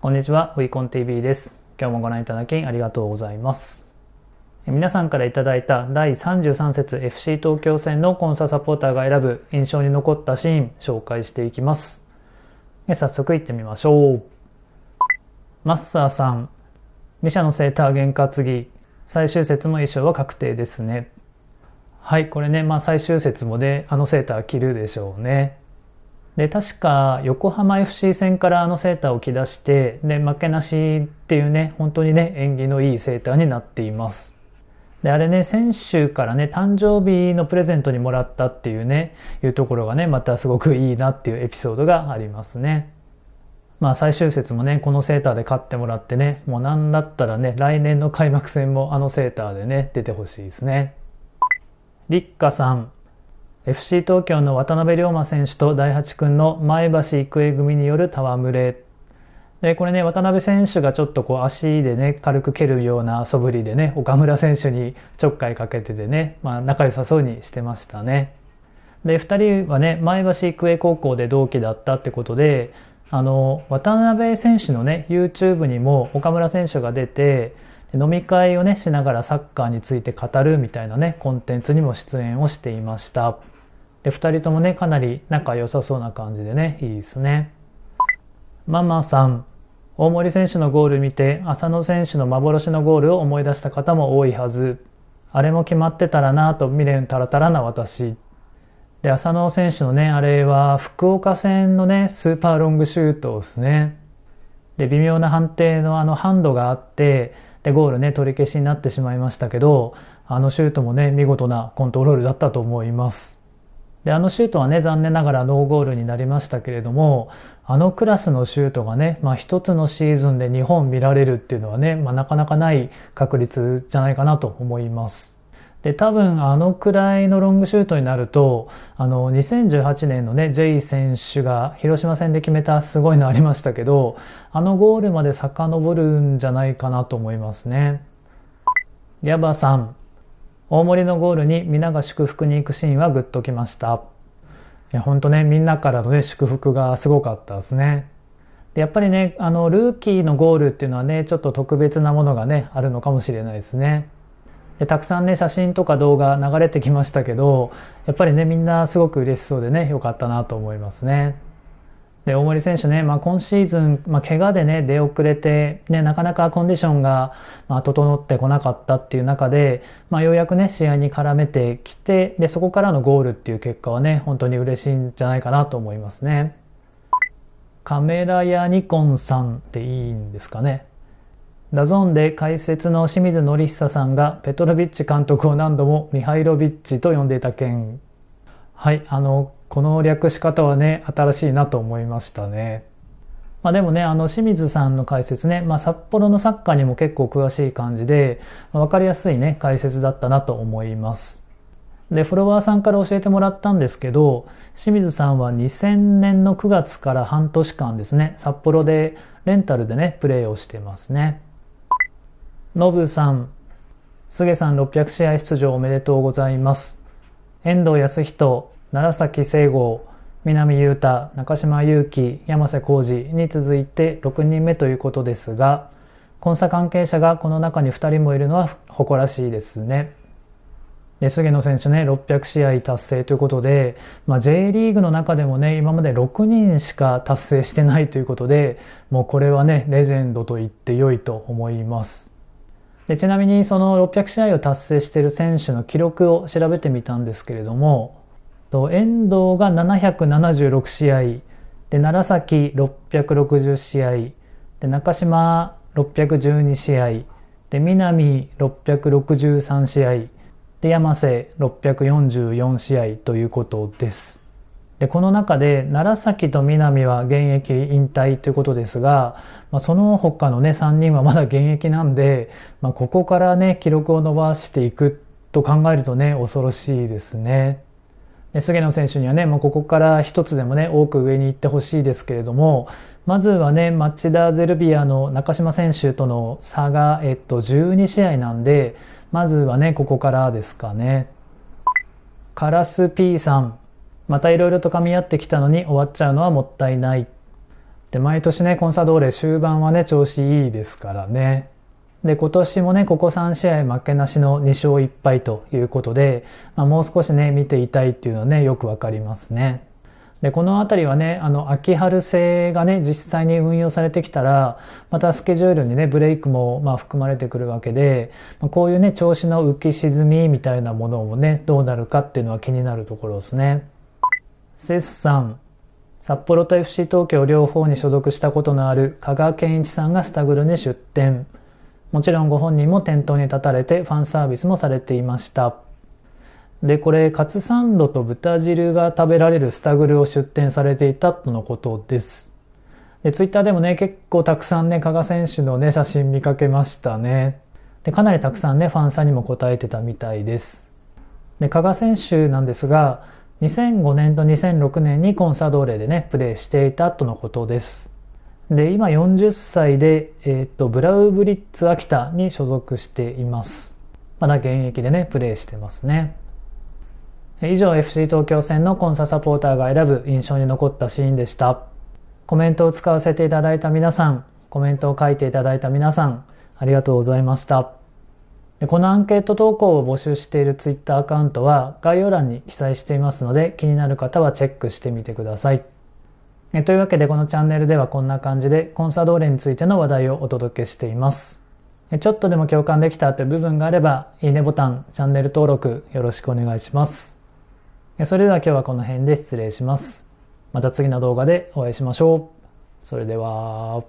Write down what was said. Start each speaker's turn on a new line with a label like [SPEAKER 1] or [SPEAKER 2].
[SPEAKER 1] こんにちは、ウィコン TV です。今日もご覧いただきありがとうございます。皆さんからいただいた第33節 FC 東京戦のコンササポーターが選ぶ印象に残ったシーン紹介していきます。早速いってみましょう。マッサーさん、ミシャのセーター験担ぎ、最終節も衣装は確定ですね。はい、これね、まあ最終節もね、あのセーター着るでしょうね。で、確か横浜 FC 戦からあのセーターを着出して、で、負けなしっていうね、本当にね、縁起のいいセーターになっています。で、あれね、先週からね、誕生日のプレゼントにもらったっていうね、いうところがね、またすごくいいなっていうエピソードがありますね。まあ最終節もね、このセーターで勝ってもらってね、もうなんだったらね、来年の開幕戦もあのセーターでね、出てほしいですね。立花さん、FC 東京の渡辺龍馬選手と第8君の前橋育英組による戯れでこれね渡辺選手がちょっとこう足でね軽く蹴るような素振りでね岡村選手にちょっかいかけててね、まあ、仲良さそうにしてましたね。で2人はね前橋育英高校で同期だったってことであの渡辺選手のね YouTube にも岡村選手が出て飲み会をねしながらサッカーについて語るみたいなねコンテンツにも出演をしていました。で2人ともねかなり仲良さそうな感じでねいいですねママさん大森選手のゴール見て浅野選手の幻のゴールを思い出した方も多いはずあれも決まってたらなと未練たらたらな私で浅野選手のねあれは福岡戦のねスーパーロングシュートですねで微妙な判定のあのハンドがあってでゴールね取り消しになってしまいましたけどあのシュートもね見事なコントロールだったと思いますで、あのシュートはね、残念ながらノーゴールになりましたけれども、あのクラスのシュートがね、まあ一つのシーズンで日本見られるっていうのはね、まあなかなかない確率じゃないかなと思います。で、多分あのくらいのロングシュートになると、あの、2018年のね、ジェイ選手が広島戦で決めたすごいのありましたけど、あのゴールまで遡るんじゃないかなと思いますね。ヤバさん、大森のゴールに皆が祝福に行くシーンはグッときました。いや、ほんとね、みんなからのね、祝福がすごかったですね。でやっぱりね、あの、ルーキーのゴールっていうのはね、ちょっと特別なものがね、あるのかもしれないですね。でたくさんね、写真とか動画流れてきましたけど、やっぱりね、みんなすごく嬉しそうでね、良かったなと思いますね。で大森選手ね、まあ、今シーズン、まあ、怪我でね出遅れて、ね、なかなかコンディションが、まあ、整ってこなかったっていう中で、まあ、ようやくね試合に絡めてきてでそこからのゴールっていう結果はね本当に嬉しいんじゃないかなと思いますねカメラやニコンさんっていいんですかねダゾンで解説の清水典久さんがペトロビッチ監督を何度もミハイロビッチと呼んでいた件はいあのこの略し方はね、新しいなと思いましたね。まあでもね、あの清水さんの解説ね、まあ札幌のサッカーにも結構詳しい感じで、わ、まかりやすいね、解説だったなと思います。で、フォロワーさんから教えてもらったんですけど、清水さんは2000年の9月から半年間ですね、札幌でレンタルでね、プレーをしてますね。ノブさん、菅さん600試合出場おめでとうございます。遠藤康人、楢崎聖郷南雄太中島裕樹山瀬浩二に続いて6人目ということですが今ン関係者がこの中に2人もいるのは誇らしいですね。で菅野選手ね600試合達成ということで、まあ、J リーグの中でもね今まで6人しか達成してないということでもうこれはねレジェンドと言って良いと思います。でちなみにその600試合を達成している選手の記録を調べてみたんですけれども遠藤が776試合で楢崎660試合で中島612試合で南663試合で山瀬644試合ということです。でこの中で楢崎と南は現役引退ということですが、まあ、その他のね3人はまだ現役なんで、まあ、ここからね記録を伸ばしていくと考えるとね恐ろしいですね。菅野選手にはねもうここから1つでもね多く上に行ってほしいですけれどもまずはね町田ゼルビアの中島選手との差が、えっと、12試合なんでまずはねここからですかね。カラス P さんまたいろいろと噛み合ってきたのに終わっちゃうのはもったいない。で毎年ねコンサドーレ終盤はね調子いいですからね。で、今年もね、ここ3試合負けなしの2勝1敗ということで、まあ、もう少しね、見ていたいっていうのはね、よくわかりますね。で、このあたりはね、あの、秋春制がね、実際に運用されてきたら、またスケジュールにね、ブレイクも、まあ、含まれてくるわけで、こういうね、調子の浮き沈みみたいなものもね、どうなるかっていうのは気になるところですね。セスさん、札幌と FC 東京両方に所属したことのある加賀健一さんがスタグルに出店。もちろんご本人も店頭に立たれてファンサービスもされていました。で、これ、カツサンドと豚汁が食べられるスタグルを出店されていたとのことです。で、ツイッターでもね、結構たくさんね、加賀選手のね、写真見かけましたね。で、かなりたくさんね、ファンさんにも答えてたみたいです。で、加賀選手なんですが、2005年と2006年にコンサドーレでね、プレーしていたとのことです。で、今40歳で、えー、っと、ブラウブリッツ秋田に所属しています。まだ現役でね、プレーしてますね。以上 FC 東京戦のコンササポーターが選ぶ印象に残ったシーンでした。コメントを使わせていただいた皆さん、コメントを書いていただいた皆さん、ありがとうございました。このアンケート投稿を募集している Twitter アカウントは概要欄に記載していますので気になる方はチェックしてみてください。えというわけでこのチャンネルではこんな感じでコンサドーレについての話題をお届けしています。ちょっとでも共感できたという部分があれば、いいねボタン、チャンネル登録よろしくお願いします。それでは今日はこの辺で失礼します。また次の動画でお会いしましょう。それでは。